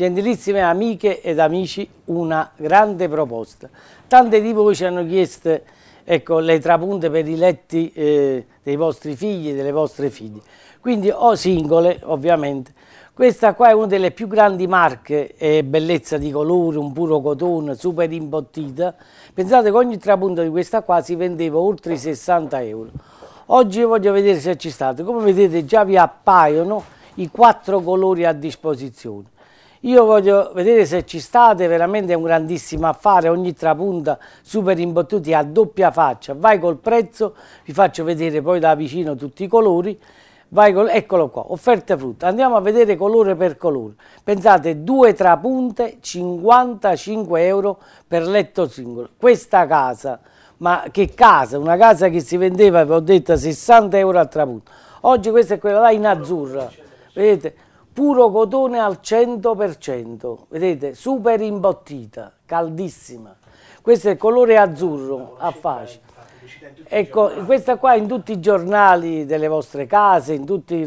Gentilissime amiche ed amici, una grande proposta. Tante di voi ci hanno chiesto ecco, le trapunte per i letti eh, dei vostri figli e delle vostre figlie. Quindi o singole, ovviamente. Questa qua è una delle più grandi marche, eh, bellezza di colore, un puro cotone, super imbottita. Pensate che ogni trapunto di questa qua si vendeva oltre i 60 euro. Oggi voglio vedere se ci state. Come vedete già vi appaiono i quattro colori a disposizione io voglio vedere se ci state, veramente è un grandissimo affare, ogni trapunta super imbottuti a doppia faccia, vai col prezzo, vi faccio vedere poi da vicino tutti i colori, col, eccolo qua, offerte frutta, andiamo a vedere colore per colore, pensate due trapunte, 55 euro per letto singolo, questa casa, ma che casa, una casa che si vendeva, vi ho detto, 60 euro a trapunta. oggi questa è quella là in azzurra, vedete? puro cotone al 100%, vedete, super imbottita, caldissima. Questo è il colore azzurro a fascia. Ecco, questa qua in tutti i giornali delle vostre case, in tutti i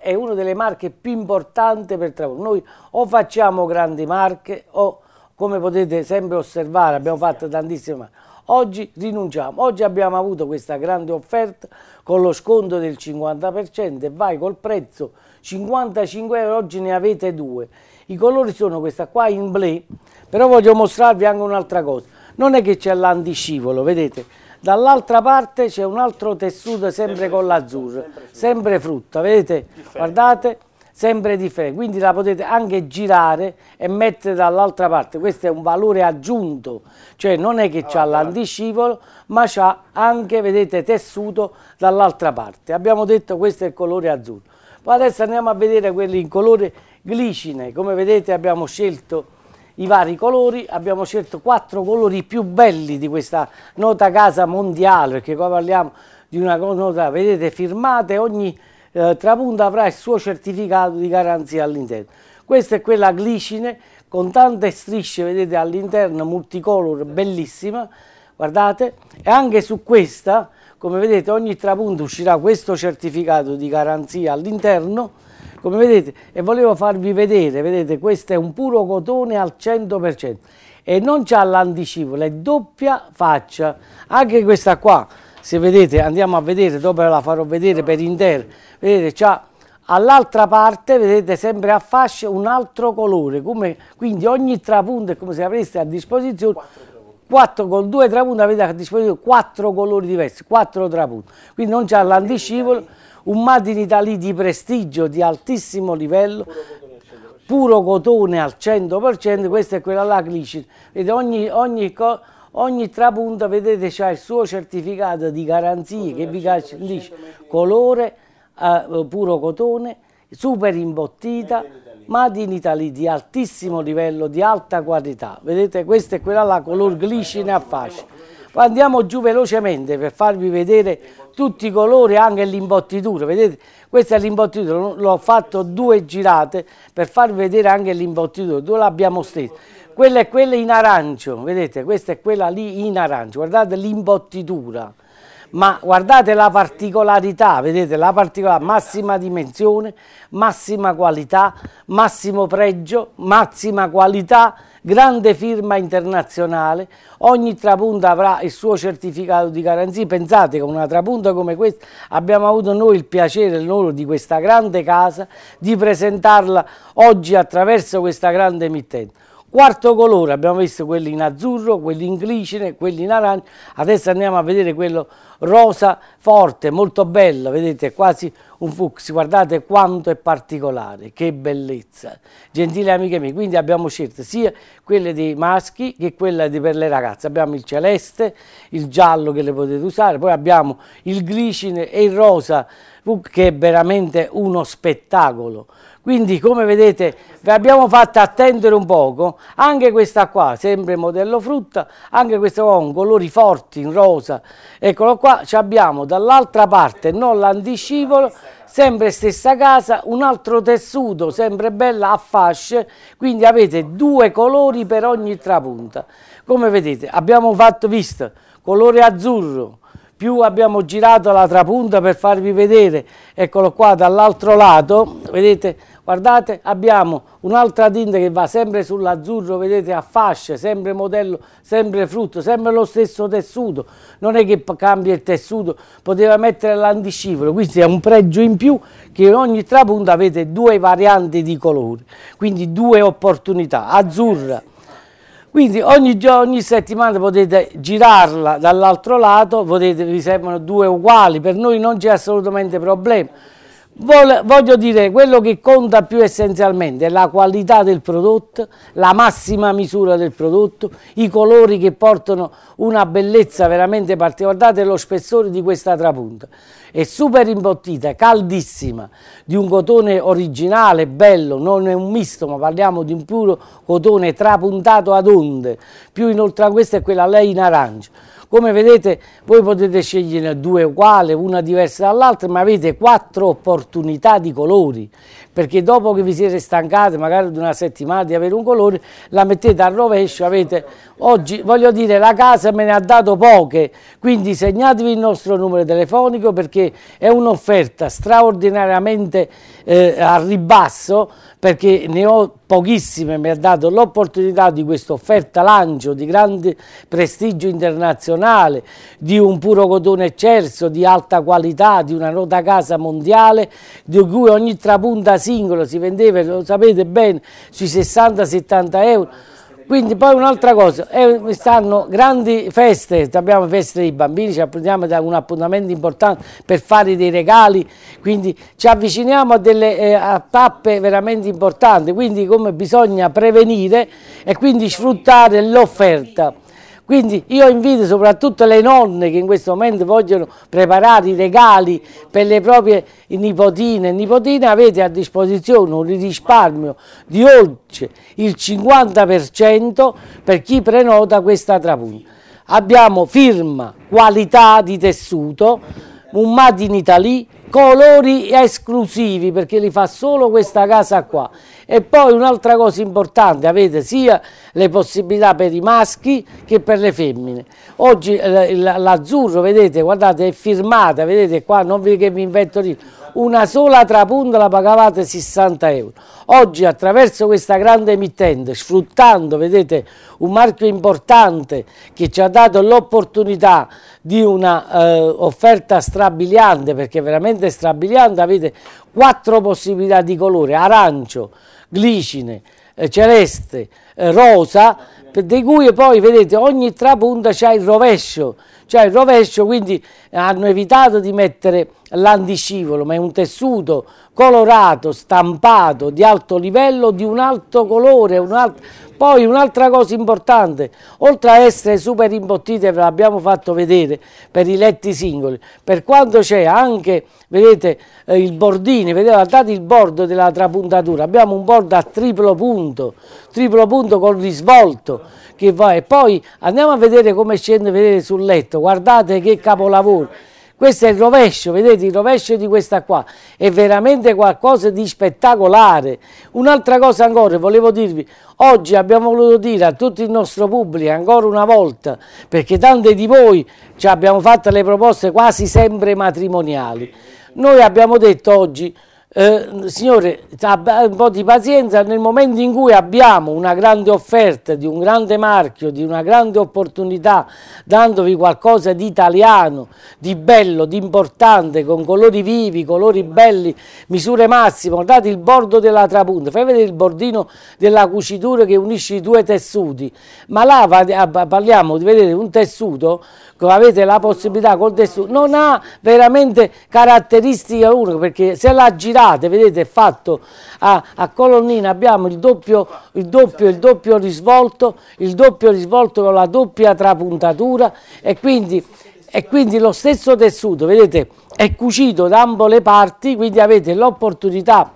è una delle marche più importanti per Travolta. Noi o facciamo grandi marche o, come potete sempre osservare, abbiamo fatto tantissime marche. Oggi rinunciamo, oggi abbiamo avuto questa grande offerta con lo sconto del 50% e vai col prezzo 55 euro, oggi ne avete due. I colori sono questa qua in blé, però voglio mostrarvi anche un'altra cosa. Non è che c'è l'andiscivolo, vedete? Dall'altra parte c'è un altro tessuto sempre, sempre con l'azzurro, sempre, sempre, frutta, vedete? Guardate, sempre differente. Quindi la potete anche girare e mettere dall'altra parte. Questo è un valore aggiunto, cioè non è che allora, ah, c'ha l'antiscivolo, ma c'è anche, vedete, tessuto dall'altra parte. Abbiamo detto questo è il colore azzurro. Poi adesso andiamo a vedere quelli in colore glicine. Come vedete abbiamo scelto i vari colori, abbiamo scelto quattro colori più belli di questa nota casa mondiale, perché qua parliamo di una nota, vedete, firmata e ogni eh, trapunto avrà il suo certificato di garanzia all'interno. Questa è quella glicine con tante strisce, vedete all'interno multicolor, bellissima, guardate, e anche su questa come vedete ogni trapunto uscirà questo certificato di garanzia all'interno come vedete e volevo farvi vedere vedete questo è un puro cotone al 100% e non c'ha l'anticipo è doppia faccia anche questa qua se vedete andiamo a vedere dopo la farò vedere per intero vedete c'ha all'altra parte vedete sempre a fascia un altro colore come, quindi ogni trapunto è come se aveste a disposizione 4 con 2 trapunti avete a disposizione 4 colori diversi, 4 trapunti. Quindi non c'è l'anticipolo, un made in Italy di prestigio, di altissimo livello, puro cotone al 100%, questa è quella là Glicid. Vedete, ogni, ogni, ogni trapunta vedete c'ha il suo certificato di garanzie che vi garantisce colore, eh, puro cotone, super imbottita made in Italy di altissimo livello, di alta qualità. Vedete questa è quella là, color glicine a fascia. Poi Andiamo giù velocemente per farvi vedere tutti i colori, anche l'imbottitura. Vedete, questa è l'imbottitura, l'ho fatto due girate per farvi vedere anche l'imbottitura, dove l'abbiamo stesa. Quella è quella in arancio, vedete, questa è quella lì in arancio, guardate l'imbottitura ma guardate la particolarità, vedete la particolarità, massima dimensione, massima qualità, massimo pregio, massima qualità, grande firma internazionale, ogni trapunta avrà il suo certificato di garanzia, pensate con una trapunta come questa abbiamo avuto noi il piacere e di questa grande casa di presentarla oggi attraverso questa grande emittente. Quarto colore, abbiamo visto quelli in azzurro, quelli in glicine, quelli in arancio, adesso andiamo a vedere quello rosa forte, molto bello, vedete è quasi un fucsia, guardate quanto è particolare, che bellezza. Gentili amiche mie, quindi abbiamo scelto sia quelle dei maschi che quelle per le ragazze, abbiamo il celeste, il giallo che le potete usare, poi abbiamo il glicine e il rosa che è veramente uno spettacolo. Quindi come vedete vi abbiamo fatto attendere un poco, anche questa qua, sempre modello frutta, anche questa qua con colori forti, in rosa, eccolo qua, ci abbiamo dall'altra parte, non l'andiscivolo, sempre stessa casa, un altro tessuto, sempre bella a fasce, quindi avete due colori per ogni trapunta. Come vedete abbiamo fatto, visto, colore azzurro, più abbiamo girato la trapunta per farvi vedere, eccolo qua dall'altro lato, vedete, guardate, abbiamo un'altra tinta che va sempre sull'azzurro, vedete, a fasce, sempre modello, sempre frutto, sempre lo stesso tessuto, non è che cambia il tessuto, poteva mettere l'anticifero, quindi è un pregio in più che in ogni trapunta avete due varianti di colore, quindi due opportunità, azzurra quindi ogni, ogni settimana potete girarla dall'altro lato, potete, vi servono due uguali, per noi non c'è assolutamente problema. Voglio dire, quello che conta più essenzialmente è la qualità del prodotto, la massima misura del prodotto, i colori che portano una bellezza veramente particolare. Guardate lo spessore di questa trapunta, è super imbottita, caldissima, di un cotone originale, bello, non è un misto, ma parliamo di un puro cotone trapuntato ad onde, più inoltre a questa è quella lei in arancio come vedete voi potete scegliere due uguali, una diversa dall'altra, ma avete quattro opportunità di colori, perché dopo che vi siete stancati magari di una settimana di avere un colore, la mettete al rovescio, avete oggi, voglio dire, la casa me ne ha dato poche, quindi segnatevi il nostro numero telefonico perché è un'offerta straordinariamente eh, a ribasso perché ne ho pochissime, mi ha dato l'opportunità di questa offerta lancio di grande prestigio internazionale, di un puro cotone eccelso, di alta qualità, di una nota casa mondiale, di cui ogni trapunta singolo si vendeva, lo sapete bene, sui 60-70 euro quindi poi un'altra cosa, stanno grandi feste, abbiamo feste dei bambini, ci apprendiamo da un appuntamento importante per fare dei regali, quindi ci avviciniamo a delle eh, a tappe veramente importanti, quindi come bisogna prevenire e quindi sfruttare l'offerta. Quindi io invito soprattutto le nonne che in questo momento vogliono preparare i regali per le proprie nipotine e nipotine, avete a disposizione un risparmio di oltre il 50% per chi prenota questa trapugna Abbiamo firma, qualità di tessuto, un Made in Italy, colori esclusivi perché li fa solo questa casa qua e poi un'altra cosa importante, avete sia le possibilità per i maschi che per le femmine. Oggi eh, l'azzurro, vedete, guardate, è firmata, vedete qua, non vi che vi invento lì, una sola trapunta la pagavate 60 euro. Oggi attraverso questa grande emittente, sfruttando, vedete, un marchio importante che ci ha dato l'opportunità di una eh, offerta strabiliante, perché veramente strabiliante, avete quattro possibilità di colore, arancio, glicine, eh, celeste, eh, rosa, di cui poi vedete ogni trapunta c'è il rovescio, cioè il rovescio quindi hanno evitato di mettere l'andiscivolo, ma è un tessuto colorato, stampato, di alto livello, di un alto colore, un alt poi un'altra cosa importante, oltre a essere super imbottite, ve l'abbiamo fatto vedere per i letti singoli, per quanto c'è anche, vedete, eh, il bordino, vedete, guardate il bordo della trapuntatura, abbiamo un bordo a triplo punto, triplo punto con risvolto che va e poi andiamo a vedere come scende vedete sul letto, guardate che capolavoro questo è il rovescio, vedete, il rovescio di questa qua. È veramente qualcosa di spettacolare. Un'altra cosa ancora, volevo dirvi, oggi abbiamo voluto dire a tutto il nostro pubblico, ancora una volta, perché tante di voi ci abbiamo fatto le proposte quasi sempre matrimoniali. Noi abbiamo detto oggi eh, signore, un po' di pazienza, nel momento in cui abbiamo una grande offerta di un grande marchio, di una grande opportunità, dandovi qualcosa di italiano, di bello, di importante, con colori vivi, colori belli, misure massime, guardate il bordo della trapunta, fai vedere il bordino della cucitura che unisce i due tessuti, ma là ah, parliamo di vedere un tessuto, avete la possibilità col tessuto, non ha veramente caratteristiche uniche, perché se la girate collegate, vedete fatto a, a colonnina, abbiamo il doppio, il, doppio, il doppio risvolto, il doppio risvolto con la doppia trapuntatura e quindi, e quindi lo stesso tessuto, vedete, è cucito da ambo le parti, quindi avete l'opportunità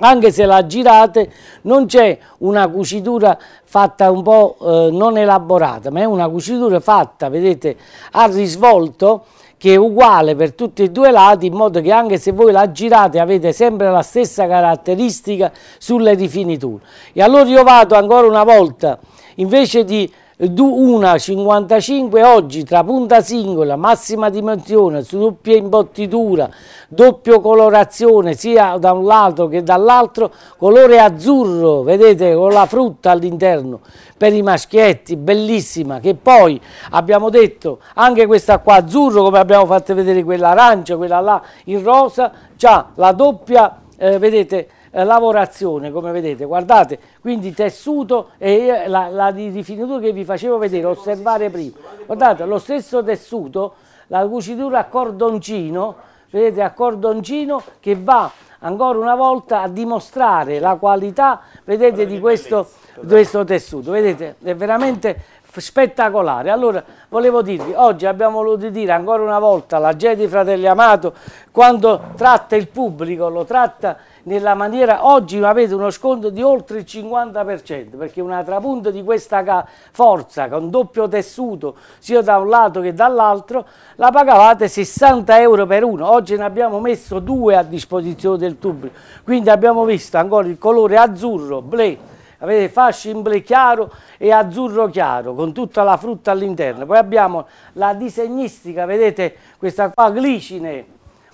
anche se la girate non c'è una cucitura fatta un po' eh, non elaborata, ma è una cucitura fatta, vedete, a risvolto che è uguale per tutti e due i lati in modo che anche se voi la girate avete sempre la stessa caratteristica sulle rifiniture e allora io vado ancora una volta invece di 1,55 oggi tra punta singola, massima dimensione, doppia imbottitura, doppio colorazione sia da un lato che dall'altro, colore azzurro, vedete con la frutta all'interno per i maschietti, bellissima, che poi abbiamo detto anche questa qua azzurro come abbiamo fatto vedere quella arancia, quella là in rosa, ha la doppia, eh, vedete, eh, lavorazione come vedete guardate quindi tessuto e eh, la, la rifinitura che vi facevo vedere osservare prima guardate lo stesso tessuto la cucitura a cordoncino vedete a cordoncino che va ancora una volta a dimostrare la qualità vedete di questo, di questo tessuto vedete è veramente spettacolare. Allora, volevo dirvi, oggi abbiamo voluto dire ancora una volta la Jedi Fratelli Amato, quando tratta il pubblico, lo tratta nella maniera oggi avete uno sconto di oltre il 50% perché una trapunta di questa forza con doppio tessuto sia da un lato che dall'altro la pagavate 60 euro per uno oggi ne abbiamo messo due a disposizione del pubblico quindi abbiamo visto ancora il colore azzurro ble avete fasci in ble chiaro e azzurro chiaro con tutta la frutta all'interno poi abbiamo la disegnistica vedete questa qua glicine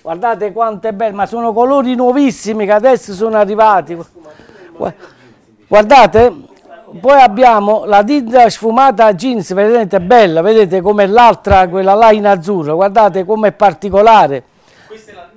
guardate quanto è bello, ma sono colori nuovissimi che adesso sono arrivati. Guardate, poi abbiamo la tinta sfumata jeans, vedete bella, vedete come l'altra, quella là in azzurro, guardate com'è particolare. è la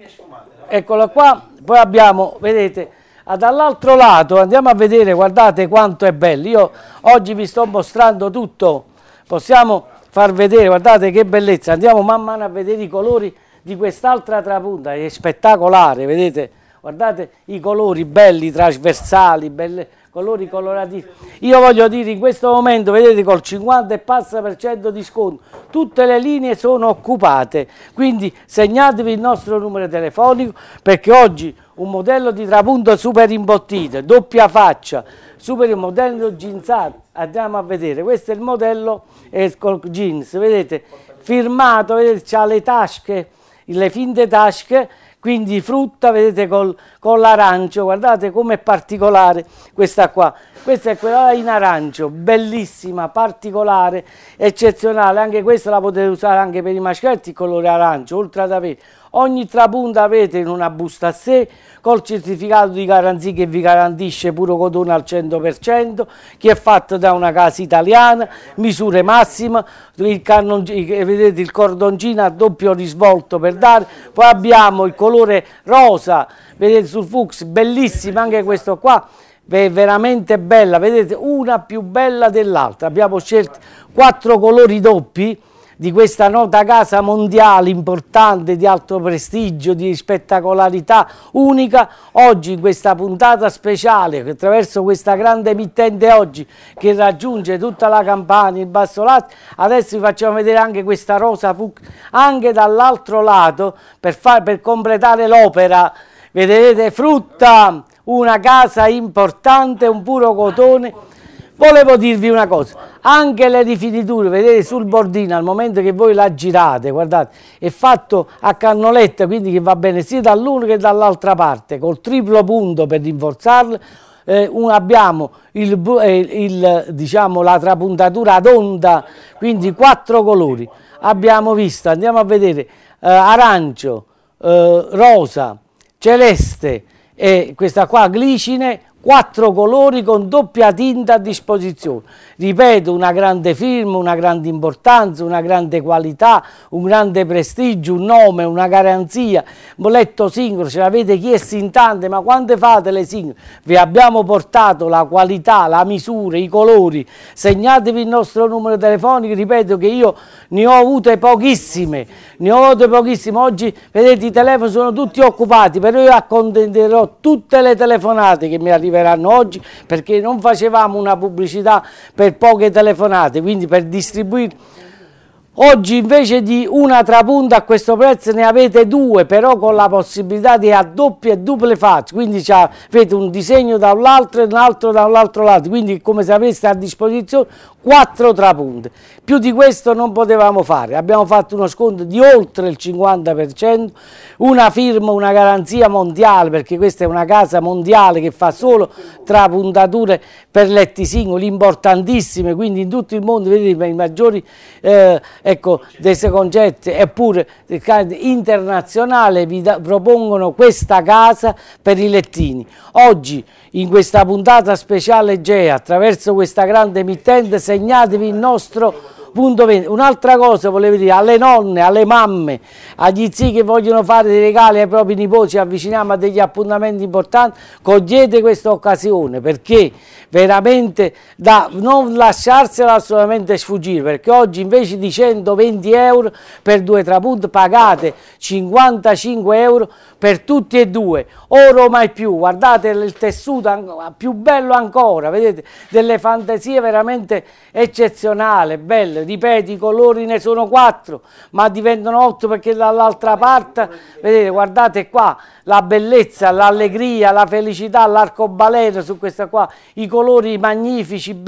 Eccola qua, poi abbiamo, vedete, ah, dall'altro lato andiamo a vedere, guardate quanto è bello. Io oggi vi sto mostrando tutto, possiamo far vedere, guardate che bellezza, andiamo man mano a vedere i colori di quest'altra trapunta, è spettacolare, vedete? Guardate i colori belli, trasversali, belle, colori colorati. Io voglio dire, in questo momento, vedete, col 50 e passa per cento di sconto, tutte le linee sono occupate. Quindi segnatevi il nostro numero telefonico, perché oggi un modello di trapunta super imbottito, doppia faccia, super modello jeansato. Andiamo a vedere, questo è il modello eh, jeans, vedete, firmato, vedete, ha le tasche le finte tasche, quindi frutta, vedete col, con l'arancio, guardate com'è particolare questa qua, questa è quella in arancio, bellissima, particolare, eccezionale, anche questa la potete usare anche per i maschietti, colore arancio, oltre ad avere Ogni trapunta avete in una busta a sé col certificato di garanzia che vi garantisce puro cotone al 100%, che è fatto da una casa italiana, misure massime, il vedete il cordoncino a doppio risvolto per dare, poi abbiamo il colore rosa, vedete sul fucsia, bellissimo anche questo qua, è veramente bella, vedete una più bella dell'altra, abbiamo scelto quattro colori doppi, di questa nota casa mondiale importante di alto prestigio, di spettacolarità unica, oggi in questa puntata speciale attraverso questa grande emittente oggi che raggiunge tutta la Campania, il Basso Lazio, adesso vi facciamo vedere anche questa rosa anche dall'altro lato per, far, per completare l'opera, vedete frutta, una casa importante, un puro cotone Volevo dirvi una cosa, anche le rifiniture, vedete sul bordino, al momento che voi la girate, guardate, è fatto a cannoletta, quindi che va bene sia dall'una che dall'altra parte, col triplo punto per rinforzarlo, eh, abbiamo il, eh, il, diciamo, la trapuntatura ad onda, quindi quattro colori. Abbiamo visto, andiamo a vedere, eh, arancio, eh, rosa, celeste e questa qua glicine quattro colori con doppia tinta a disposizione. Ripeto, una grande firma, una grande importanza, una grande qualità, un grande prestigio, un nome, una garanzia. Bolletto singolo, ce l'avete chiesto in tante, ma quante fate le singole? Vi abbiamo portato la qualità, la misura, i colori. Segnatevi il nostro numero telefonico, ripeto che io ne ho avute pochissime, ne ho avute pochissime. Oggi, vedete, i telefoni sono tutti occupati, però io accontenterò tutte le telefonate che mi arrivano arriveranno oggi perché non facevamo una pubblicità per poche telefonate, quindi per distribuire. Oggi invece di una trapunta a questo prezzo ne avete due, però con la possibilità di a doppie e duple facce, quindi avete un disegno da un lato e un altro da un altro lato, quindi come se aveste a disposizione quattro trapunte. Più di questo non potevamo fare, abbiamo fatto uno sconto di oltre il 50%, una firma, una garanzia mondiale, perché questa è una casa mondiale che fa solo trapuntature per letti singoli, importantissime, quindi in tutto il mondo vedete i maggiori eh, ecco, concetti, eppure internazionale vi da, propongono questa casa per i lettini. Oggi in questa puntata speciale GEA, attraverso questa grande emittente, segnatevi il nostro Punto 20. Un'altra cosa volevo dire, alle nonne, alle mamme, agli zii che vogliono fare dei regali ai propri nipoti, ci avviciniamo a degli appuntamenti importanti, cogliete questa occasione perché veramente da non lasciarsela assolutamente sfuggire, perché oggi invece di 120 euro per due trapunti pagate 55 euro per tutti e due, oro mai più, guardate il tessuto più bello ancora, vedete, delle fantasie veramente eccezionali, belle, ripeto i colori ne sono quattro ma diventano otto perché dall'altra parte vedete guardate qua la bellezza l'allegria la felicità l'arcobaleno su questa qua i colori magnifici belli.